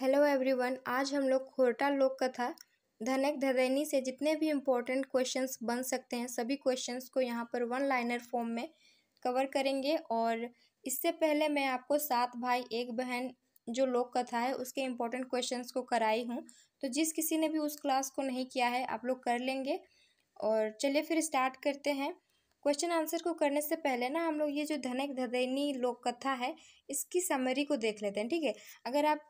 Hello everyone आज हम लोग खोटा लोक कथा धनक धदैनी से जितने भी इम्पोर्टेंट क्वेश्चंस बन सकते हैं सभी क्वेश्चंस को यहाँ पर वन लाइनर फॉर्म में कवर करेंगे और इससे पहले मैं आपको सात भाई एक बहन जो लोक कथा है उसके इम्पोर्टेंट क्वेश्चंस को कराई हूँ तो जिस किसी ने भी उस क्लास को नहीं किया है आप लोग कर लेंगे और चलिए फिर स्टार्ट करते हैं क्वेश्चन आंसर को करने से पहले ना हम लोग ये जो धनक धदैनी लोक कथा है इसकी समरी को देख लेते हैं ठीक है अगर आप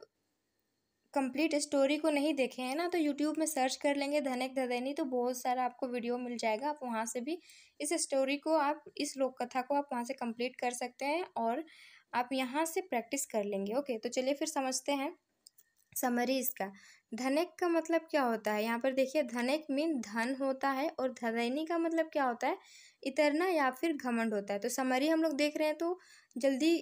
कंप्लीट स्टोरी को नहीं देखे हैं ना तो यूट्यूब में सर्च कर लेंगे धनक धदैनी तो बहुत सारा आपको वीडियो मिल जाएगा आप वहाँ से भी इस स्टोरी को आप इस लोक कथा को आप वहाँ से कंप्लीट कर सकते हैं और आप यहाँ से प्रैक्टिस कर लेंगे ओके तो चलिए फिर समझते हैं समरी इसका धनेक का मतलब क्या होता है यहाँ पर देखिए धनेक मीन धन होता है और धदैनी का मतलब क्या होता है इतरना या फिर घमंड होता है तो समरी हम लोग देख रहे हैं तो जल्दी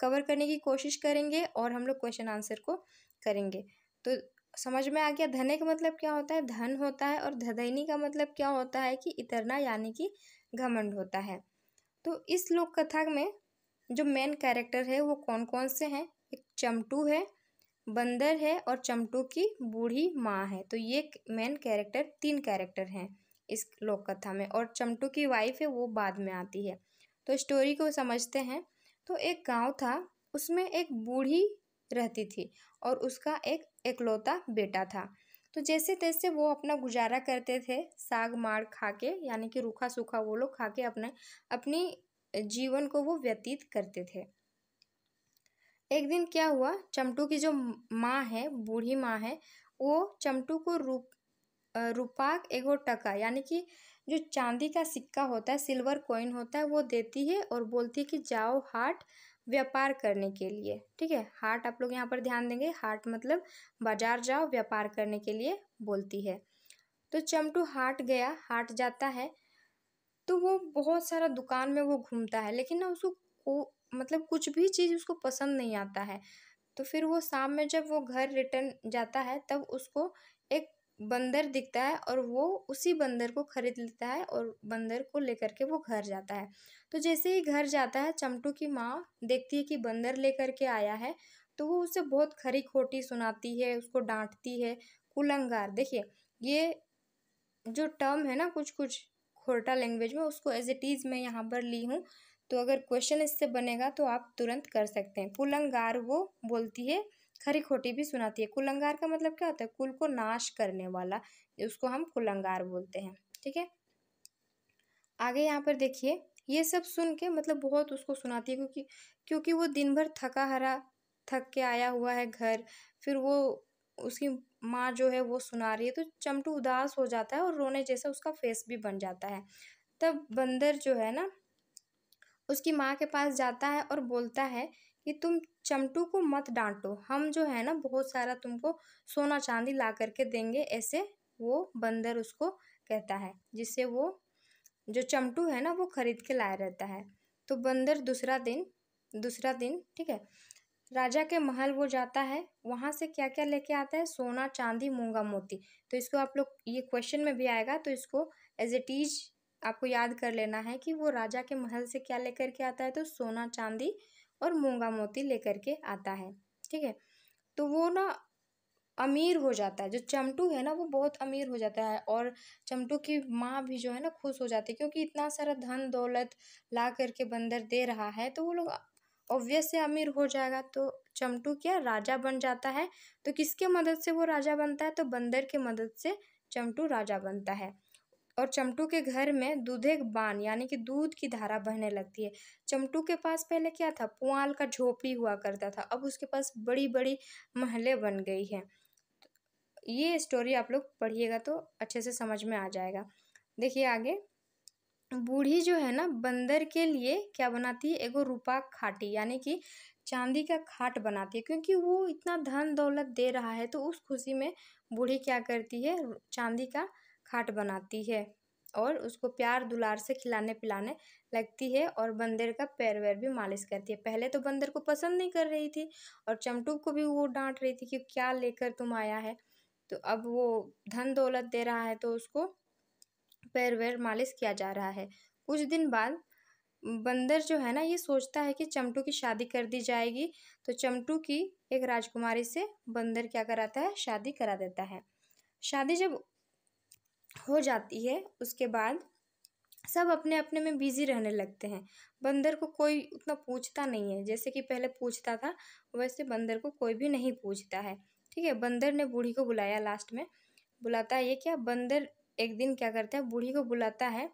कवर करने की कोशिश करेंगे और हम लोग क्वेश्चन आंसर को करेंगे तो समझ में आ गया धने का मतलब क्या होता है धन होता है और धदैनी का मतलब क्या होता है कि इतरना यानी कि घमंड होता है तो इस लोक कथा में जो मेन कैरेक्टर है वो कौन कौन से हैं एक चमटू है बंदर है और चमटू की बूढ़ी माँ है तो ये मेन कैरेक्टर तीन कैरेक्टर हैं इस लोक कथा में और चमटू की वाइफ है वो बाद में आती है तो स्टोरी को समझते हैं तो एक गांव था उसमें एक बूढ़ी रहती थी और उसका एक एकलौता बेटा था तो जैसे तैसे वो अपना गुजारा करते थे साग मार खा के यानी कि रूखा सूखा वो लोग खा के अपने अपनी जीवन को वो व्यतीत करते थे एक दिन क्या हुआ चमटू की जो माँ है बूढ़ी माँ है वो चमटू को रूप रूपाक एगो टका यानी कि जो चांदी का सिक्का होता है सिल्वर कॉइन होता है वो देती है और बोलती है कि जाओ हाट व्यापार करने के लिए ठीक है हाट आप लोग यहाँ पर ध्यान देंगे हाट मतलब बाजार जाओ व्यापार करने के लिए बोलती है तो चमटू हाट गया हाट जाता है तो वो बहुत सारा दुकान में वो घूमता है लेकिन ना उसको को मतलब कुछ भी चीज़ उसको पसंद नहीं आता है तो फिर वो शाम में जब वो घर रिटर्न जाता है तब उसको बंदर दिखता है और वो उसी बंदर को खरीद लेता है और बंदर को लेकर के वो घर जाता है तो जैसे ही घर जाता है चमटू की माँ देखती है कि बंदर लेकर के आया है तो वो उसे बहुत खरी खोटी सुनाती है उसको डांटती है कुलंगार देखिए ये जो टर्म है ना कुछ कुछ खोटा लैंग्वेज में उसको एज इट इज़ मैं यहाँ पर ली हूँ तो अगर क्वेश्चन इससे बनेगा तो आप तुरंत कर सकते हैं कुलंगार वो बोलती है खरी खोटी भी सुनाती है कुलंगार का मतलब क्या होता है कुल को नाश करने वाला उसको हम कुलंगार बोलते हैं ठीक है आगे यहाँ पर देखिए ये सब सुन के मतलब बहुत उसको सुनाती है क्योंकि क्योंकि वो दिन भर थका हरा थक के आया हुआ है घर फिर वो उसकी माँ जो है वो सुना रही है तो चमटू उदास हो जाता है और रोने जैसा उसका फेस भी बन जाता है तब बंदर जो है ना उसकी माँ के पास जाता है और बोलता है कि तुम चमटू को मत डांटो हम जो है ना बहुत सारा तुमको सोना चांदी ला करके देंगे ऐसे वो बंदर उसको कहता है जिससे वो जो चमटू है ना वो खरीद के लाया रहता है तो बंदर दूसरा दिन दूसरा दिन ठीक है राजा के महल वो जाता है वहाँ से क्या क्या लेके आता है सोना चांदी मूंगा मोती तो इसको आप लोग ये क्वेश्चन में भी आएगा तो इसको एज ए टीज आपको याद कर लेना है कि वो राजा के महल से क्या लेकर के आता है तो सोना चांदी और मूंगा मोती लेकर के आता है ठीक है तो वो ना अमीर हो जाता है जो चमटू है ना वो बहुत अमीर हो जाता है और चमटू की माँ भी जो है ना खुश हो जाती है क्योंकि इतना सारा धन दौलत ला करके बंदर दे रहा है तो वो लोग ऑब्वियस से अमीर हो जाएगा तो चमटू क्या राजा बन जाता है तो किसके मदद से वो राजा बनता है तो बंदर के मदद से चमटू राजा बनता है और चमटू के घर में दूधे बान यानी कि दूध की धारा बहने लगती है चमटू के पास पहले क्या था पुआल का झोपड़ी हुआ करता था अब उसके पास बड़ी बड़ी महलें बन गई हैं ये स्टोरी आप लोग पढ़िएगा तो अच्छे से समझ में आ जाएगा देखिए आगे बूढ़ी जो है ना बंदर के लिए क्या बनाती है एगो रूपा खाटी यानी कि चांदी का खाट बनाती है क्योंकि वो इतना धन दौलत दे रहा है तो उस खुशी में बूढ़ी क्या करती है चांदी का खाट बनाती है और उसको प्यार दुलार से खिलाने पिलाने लगती है और बंदर का पैर वैर भी मालिश करती है पहले तो बंदर को पसंद नहीं कर रही थी और चमटू को भी वो डांट रही थी कि क्या लेकर तुम आया है तो अब वो धन दौलत दे रहा है तो उसको पैर वैर मालिश किया जा रहा है कुछ दिन बाद बंदर जो है ना ये सोचता है कि चमटू की शादी कर दी जाएगी तो चमटू की एक राजकुमारी से बंदर क्या कराता है शादी करा देता है शादी जब हो जाती है उसके बाद सब अपने अपने में बिज़ी रहने लगते हैं बंदर को कोई उतना पूछता नहीं है जैसे कि पहले पूछता था वैसे बंदर को कोई भी नहीं पूछता है ठीक है बंदर ने बूढ़ी को बुलाया लास्ट में बुलाता है ये क्या बंदर एक दिन क्या करता है बूढ़ी को बुलाता है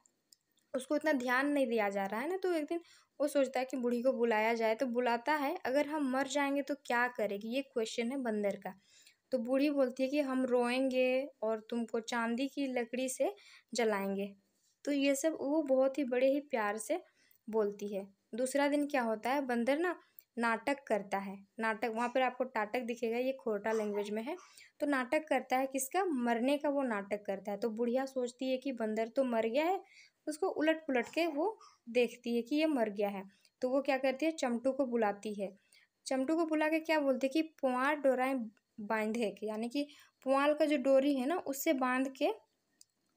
उसको इतना ध्यान नहीं दिया जा रहा है ना तो एक दिन वो सोचता है कि बूढ़ी को बुलाया जाए तो बुलाता है अगर हम मर जाएंगे तो क्या करेगी ये क्वेश्चन है बंदर का तो बूढ़ी बोलती है कि हम रोएंगे और तुमको चांदी की लकड़ी से जलाएंगे तो ये सब वो बहुत ही बड़े ही प्यार से बोलती है दूसरा दिन क्या होता है बंदर ना नाटक करता है नाटक वहाँ पर आपको टाटक दिखेगा ये खोटा लैंग्वेज में है तो नाटक करता है किसका मरने का वो नाटक करता है तो बुढ़िया सोचती है कि बंदर तो मर गया है उसको उलट पुलट के वो देखती है कि ये मर गया है तो वो क्या करती है चमटू को बुलाती है चमटू को बुला के क्या बोलती है कि पुआर डोराएं बांधे के यानी कि पुआल का जो डोरी है ना उससे बांध के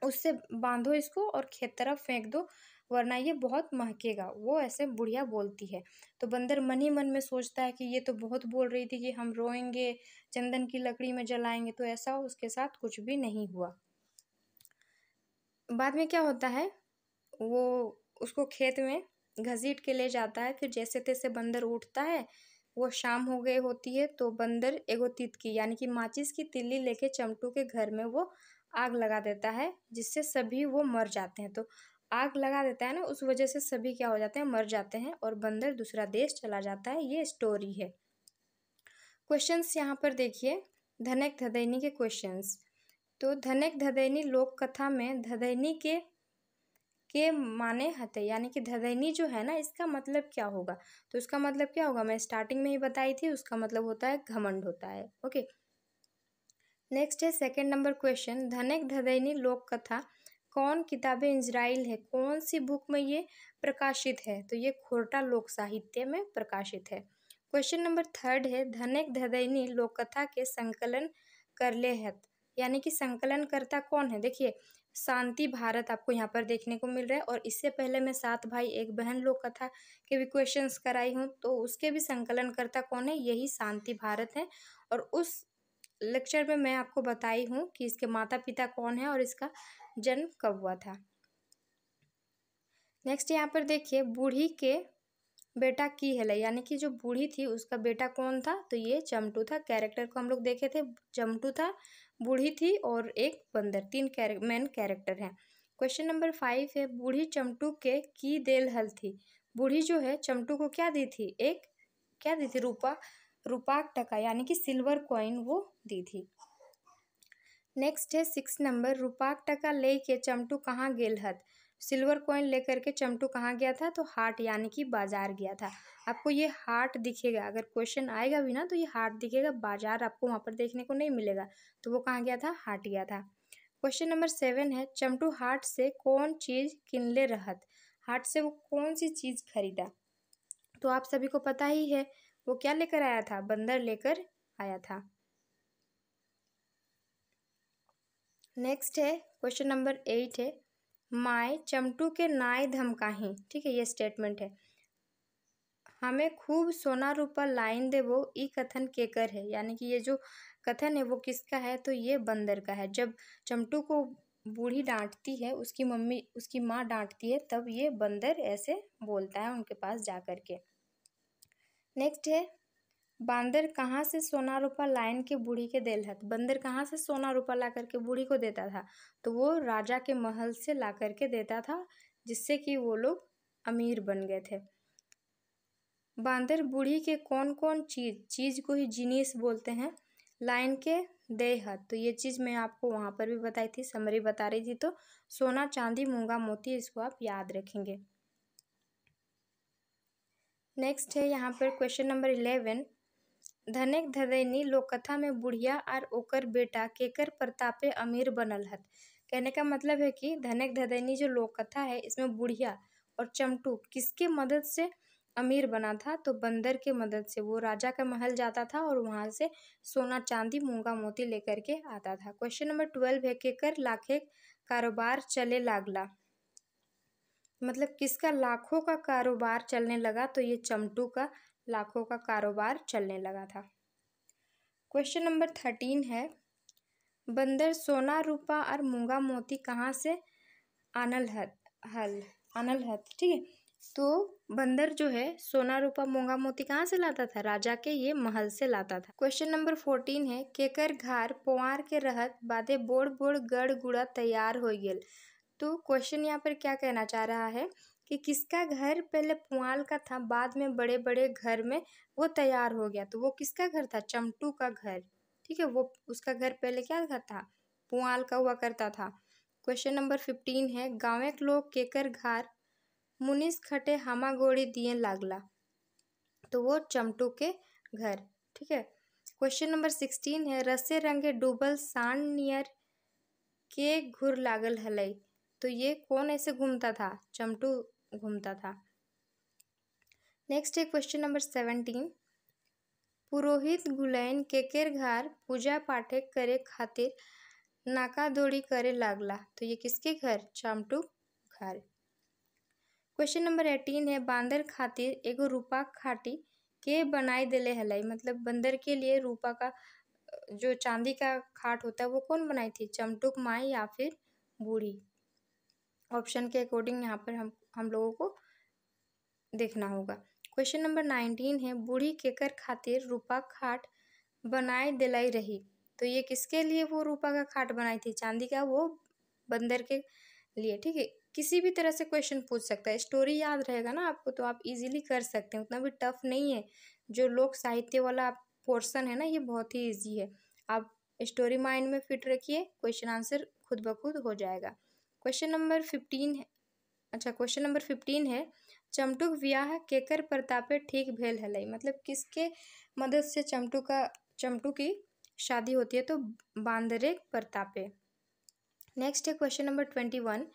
उससे बांधो इसको और खेत तरफ फेंक दो वरना ये बहुत महकेगा वो ऐसे बुढ़िया बोलती है तो बंदर मन ही मन में सोचता है कि ये तो बहुत बोल रही थी कि हम रोएंगे चंदन की लकड़ी में जलाएंगे तो ऐसा उसके साथ कुछ भी नहीं हुआ बाद में क्या होता है वो उसको खेत में घसीट के ले जाता है फिर जैसे तैसे बंदर उठता है वो शाम हो गई होती है तो बंदर एगो तित की यानी कि माचिस की तिल्ली लेके चमटू के घर में वो आग लगा देता है जिससे सभी वो मर जाते हैं तो आग लगा देता है ना उस वजह से सभी क्या हो जाते हैं मर जाते हैं और बंदर दूसरा देश चला जाता है ये स्टोरी है क्वेश्चंस यहाँ पर देखिए धनक धदैनी के क्वेश्चंस तो धनक धदैनी लोक कथा में धदैनी के के माने हते यानी कि धदैनी जो है ना इसका मतलब क्या होगा तो इसका मतलब क्या होगा मैं स्टार्टिंग में ही बताई थी उसका मतलब होता है घमंड होता है ओके नेक्स्ट है सेकेंड नंबर क्वेश्चन धनक धदैनी लोक कथा कौन किताबें इजराइल है कौन सी बुक में ये प्रकाशित है तो ये खोरटा लोक साहित्य में प्रकाशित है क्वेश्चन नंबर थर्ड है धनक धदैनी कथा के संकलन करले हत यानी कि संकलन करता कौन है देखिए शांति भारत आपको यहाँ पर देखने को मिल रहा है और इससे पहले मैं सात भाई एक बहन लोग कथा के भी क्वेश्चंस कराई हूँ तो उसके भी संकलनकर्ता कौन है यही शांति भारत है और उस लेक्चर में मैं आपको बताई हूँ कि इसके माता पिता कौन है और इसका जन्म कब हुआ था नेक्स्ट यहाँ पर देखिए बूढ़ी के बेटा की है यानी कि जो बूढ़ी थी उसका बेटा कौन था तो ये चमटू था कैरेक्टर को हम लोग देखे थे चमटू था बूढ़ी थी और एक बंदर तीन मेन कैरेक्टर हैं क्वेश्चन नंबर फाइव है बूढ़ी चमटू के की देल हल थी बूढ़ी जो है चमटू को क्या दी थी एक क्या दी थी रूपा रूपाक टका यानी कि सिल्वर कॉइन वो दी थी नेक्स्ट है सिक्स नंबर रूपाक टका ले के चमटू कहाँ गेल हत सिल्वर कॉइन लेकर के चमटू कहाँ गया था तो हाट यानी कि बाजार गया था आपको ये हाट दिखेगा अगर क्वेश्चन आएगा भी ना तो ये हाट दिखेगा बाजार आपको वहाँ पर देखने को नहीं मिलेगा तो वो कहाँ गया था हाट गया था क्वेश्चन नंबर सेवन है चमटू हाट से कौन चीज़ किन ले रहत हाट से वो कौन सी चीज़ खरीदा तो आप सभी को पता ही है वो क्या लेकर आया था बंदर लेकर आया था नेक्स्ट है क्वेश्चन नंबर एट है माए चमटू के नाय धमकाही ठीक है ये स्टेटमेंट है हमें खूब सोना रूपा लाइन देवो ई कथन केकर है यानी कि ये जो कथन है वो किसका है तो ये बंदर का है जब चमटू को बूढ़ी डांटती है उसकी मम्मी उसकी माँ डांटती है तब ये बंदर ऐसे बोलता है उनके पास जा कर के नेक्स्ट है बांदर कहाँ से सोना रूपा लाइन के बूढ़ी के दिल है बंदर कहाँ से सोना रूपा ला करके बूढ़ी को देता था तो वो राजा के महल से ला करके देता था जिससे कि वो लोग अमीर बन गए थे बंदर बूढ़ी के कौन कौन चीज़ चीज़ को ही जीनीस बोलते हैं लाइन के देहत तो ये चीज़ मैं आपको वहाँ पर भी बताई थी समरी बता रही थी तो सोना चांदी मूंगा मोती इसको आप याद रखेंगे नेक्स्ट है यहाँ पर क्वेश्चन नंबर इलेवन धनेक धदैनी लोककथा में बुढ़िया और ओकर बेटा केकर प्रतापे अमीर बनल हत। कहने का मतलब है कि धनेक धदैनी जो लोककथा है इसमें बुढ़िया और चमटू किसके मदद से अमीर बना था तो बंदर के मदद से वो राजा का महल जाता था और वहाँ से सोना चांदी मूंगा मोती लेकर के आता था क्वेश्चन नंबर ट्वेल्व है केकर लाखे कारोबार चले लागला मतलब किसका लाखों का कारोबार चलने लगा तो ये चमटू का लाखों का कारोबार चलने लगा था क्वेश्चन नंबर थर्टीन है बंदर सोना रूपा और मूंगा मोती कहाँ से आनल हल आनल ठीक है तो बंदर जो है सोना रूपा मूंगा मोती कहाँ से लाता था राजा के ये महल से लाता था क्वेश्चन नंबर फोर्टीन है केकर घर पोवार के रहत बादे बोड़ बोड़ गढ़ गुड़ा तैयार हो गल तो क्वेश्चन यहाँ पर क्या कहना चाह रहा है कि किसका घर पहले पुआल का था बाद में बड़े बड़े घर में वो तैयार हो गया तो वो किसका घर था चमटू का घर ठीक है वो उसका घर पहले क्या था, था पुआल का हुआ करता था क्वेश्चन नंबर फिफ्टीन है गाँव के लोग केकर घर मुनिस खटे हमा गोड़ी दिए लागला तो वो चमटू के घर ठीक है क्वेश्चन नंबर सिक्सटीन है रसे रंगे डूबल सांड नियर के घुर लागल हलई तो ये कौन ऐसे घूमता था चमटू घूमता था नेक्स्ट है क्वेश्चन नंबर सेवेंटीन पुरोहित गुलैन केकेर घर पूजा पाठे करे खातिर नाका दौड़ी करे लागला तो ये किसके घर चामटू घर क्वेश्चन नंबर एटीन है बांदर खातिर एगो रूपा खाटी के बनाई दिले हलाई मतलब बंदर के लिए रूपा का जो चांदी का खाट होता है वो कौन बनाई थी चमटुक माई या फिर बूढ़ी ऑप्शन के अकॉर्डिंग यहाँ पर हम हम लोगों को देखना होगा क्वेश्चन नंबर नाइनटीन है बूढ़ी केकर खातिर रूपा खाट बनाए दिलाई रही तो ये किसके लिए वो रूपा का खाट बनाई थी चांदी का वो बंदर के लिए ठीक है किसी भी तरह से क्वेश्चन पूछ सकता है स्टोरी याद रहेगा ना आपको तो आप इजीली कर सकते हैं उतना भी टफ नहीं है जो लोक साहित्य वाला पोर्सन है ना ये बहुत ही ईजी है आप स्टोरी माइंड में फिट रखिए क्वेश्चन आंसर खुद ब खुद हो जाएगा क्वेश्चन नंबर फिफ्टीन अच्छा क्वेश्चन नंबर फिफ्टीन है चमटूक ब्याह केकर प्रतापे ठीक भेल हलई मतलब किसके मदद से चमटू का चमटू की शादी होती है तो बांदरे प्रतापे नेक्स्ट है क्वेश्चन नंबर ट्वेंटी वन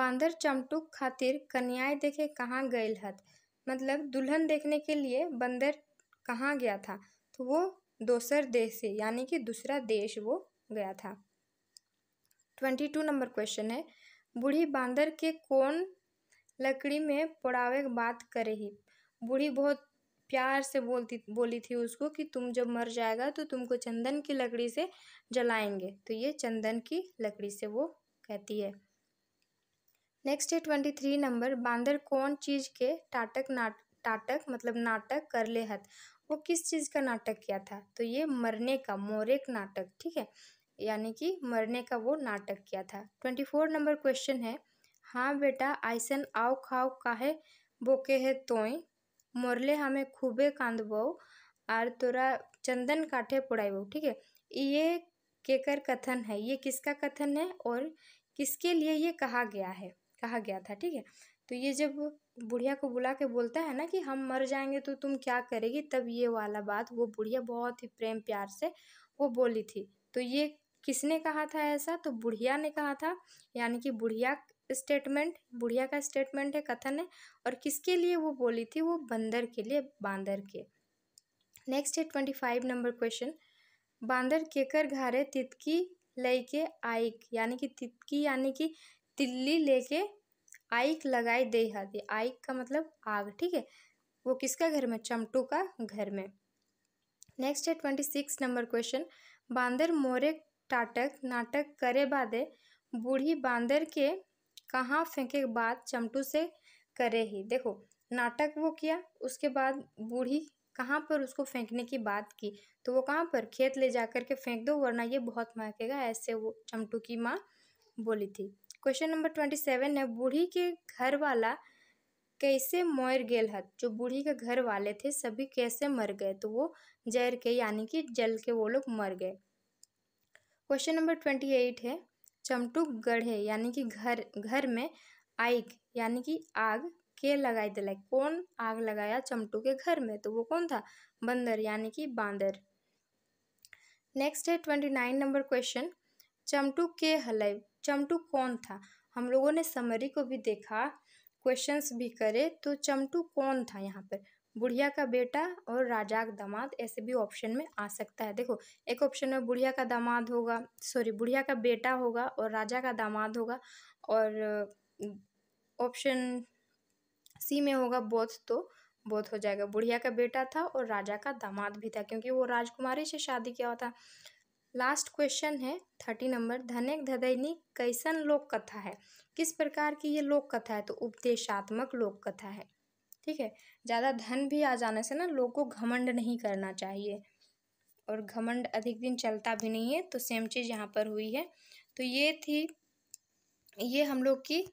बांदर चमटूक खातिर कन्याएं देखे कहाँ गए हत मतलब दुल्हन देखने के लिए बंदर कहाँ गया था तो वो दूसर देश से यानी कि दूसरा देश वो गया था ट्वेंटी टू नंबर क्वेश्चन है बूढ़ी बांदर के कोन लकड़ी में पड़ावे बात करे ही बूढ़ी बहुत प्यार से बोलती बोली थी उसको कि तुम जब मर जाएगा तो तुमको चंदन की लकड़ी से जलाएंगे तो ये चंदन की लकड़ी से वो कहती है नेक्स्ट है ट्वेंटी थ्री नंबर बांदर कौन चीज़ के टाटक नाट टाटक मतलब नाटक कर ले हत वो किस चीज़ का नाटक किया था तो ये मरने का मोरेक नाटक ठीक है यानी कि मरने का वो नाटक किया था ट्वेंटी फोर नंबर क्वेश्चन है हाँ बेटा आइसन आओ खाओ काहे बोके है तोय मोरले हमें खूबे कांद बो और तोरा चंदन काठे पुड़ाई बो ठीक है ये केकर कथन है ये किसका कथन है और किसके लिए ये कहा गया है कहा गया था ठीक है तो ये जब बुढ़िया को बुला के बोलता है ना कि हम मर जाएंगे तो तुम क्या करेगी तब ये वाला बात वो बुढ़िया बहुत ही प्रेम प्यार से वो बोली थी तो ये किसने कहा था ऐसा तो बुढ़िया ने कहा था यानी कि बुढ़िया स्टेटमेंट बुढ़िया का स्टेटमेंट है कथन है और किसके लिए वो बोली थी वो बंदर के लिए बांदर के नेक्स्ट है ट्वेंटी फाइव नंबर क्वेश्चन बांदर केकर घारे तितकी लेके के आइक यानी कि तितकी यानी कि तिल्ली लेके आइक लगाई दे हाथी आइक का मतलब आग ठीक है वो किसका घर में चमटू का घर में नेक्स्ट है ट्वेंटी सिक्स नंबर क्वेश्चन बांदर मोरे टाटक नाटक करे बादे बूढ़ी बांदर के कहाँ फेंके बात चमटू से करे ही देखो नाटक वो किया उसके बाद बूढ़ी कहाँ पर उसको फेंकने की बात की तो वो कहाँ पर खेत ले जा कर के फेंक दो वरना ये बहुत महकेगा ऐसे वो चमटू की माँ बोली थी क्वेश्चन नंबर ट्वेंटी सेवन है बूढ़ी के घर वाला कैसे मर गेल हत जो बूढ़ी के घर वाले थे सभी कैसे मर गए तो वो जहर के यानी कि जल के वो लोग मर गए क्वेश्चन नंबर ट्वेंटी एट है चमटुक गढ़े यानी कि घर घर में आग यानी कि आग के लगाई दिलाई कौन आग लगाया चमटू के घर में तो वो कौन था बंदर यानी कि बांदर नेक्स्ट है ट्वेंटी नाइन नंबर क्वेश्चन चमटू के हलय चमटू कौन था हम लोगों ने समरी को भी देखा क्वेश्चंस भी करे तो चमटू कौन था यहाँ पर बुढ़िया का बेटा और राजा का दामाद ऐसे भी ऑप्शन में आ सकता है देखो एक ऑप्शन में बुढ़िया का दामाद होगा सॉरी बुढ़िया का बेटा होगा और राजा का दामाद होगा और ऑप्शन सी में होगा बोथ तो बोथ हो जाएगा बुढ़िया का बेटा था और राजा का दामाद भी था क्योंकि वो राजकुमारी से शादी किया हुआ था लास्ट क्वेश्चन है थर्टी नंबर धनेक धदैनी कैसन लोक कथा है किस प्रकार की ये लोक कथा है तो उपदेशात्मक लोक कथा है ठीक है ज़्यादा धन भी आ जाने से ना लोग को घमंड नहीं करना चाहिए और घमंड अधिक दिन चलता भी नहीं है तो सेम चीज़ यहाँ पर हुई है तो ये थी ये हम लोग की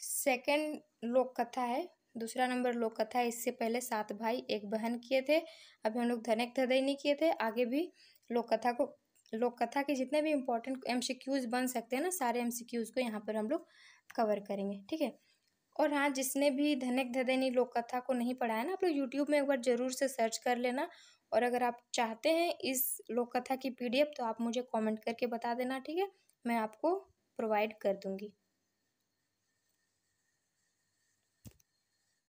सेकेंड लोक कथा है दूसरा नंबर लोक कथा है इससे पहले सात भाई एक बहन किए थे अभी हम लोग धनक नहीं किए थे आगे भी लोक कथा को लोक कथा के जितने भी इम्पोर्टेंट एम बन सकते हैं ना सारे एम को यहाँ पर हम लोग कवर करेंगे ठीक है और हाँ जिसने भी धनक धदनी लोक कथा को नहीं पढ़ा है ना आप लोग यूट्यूब में एक बार ज़रूर से सर्च कर लेना और अगर आप चाहते हैं इस लोक कथा की पीडीएफ तो आप मुझे कमेंट करके बता देना ठीक है मैं आपको प्रोवाइड कर दूँगी